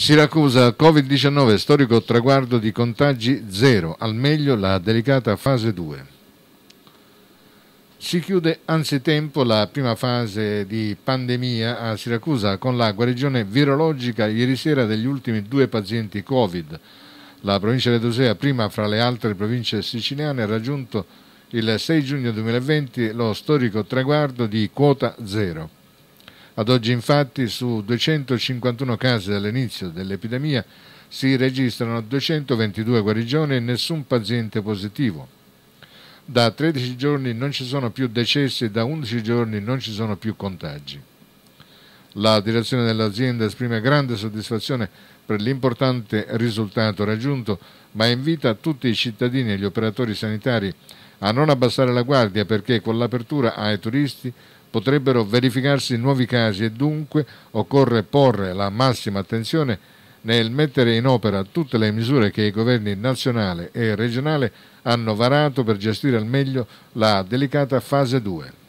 Siracusa, Covid-19, storico traguardo di contagi zero, al meglio la delicata fase 2. Si chiude anzitempo la prima fase di pandemia a Siracusa con la guarigione virologica ieri sera degli ultimi due pazienti Covid. La provincia di Dosea, prima fra le altre province siciliane, ha raggiunto il 6 giugno 2020 lo storico traguardo di quota zero. Ad oggi infatti su 251 casi dall'inizio dell'epidemia si registrano 222 guarigioni e nessun paziente positivo. Da 13 giorni non ci sono più decessi e da 11 giorni non ci sono più contagi. La direzione dell'azienda esprime grande soddisfazione per l'importante risultato raggiunto, ma invita tutti i cittadini e gli operatori sanitari a non abbassare la guardia perché con l'apertura ai turisti potrebbero verificarsi nuovi casi e dunque occorre porre la massima attenzione nel mettere in opera tutte le misure che i governi nazionale e regionale hanno varato per gestire al meglio la delicata fase 2.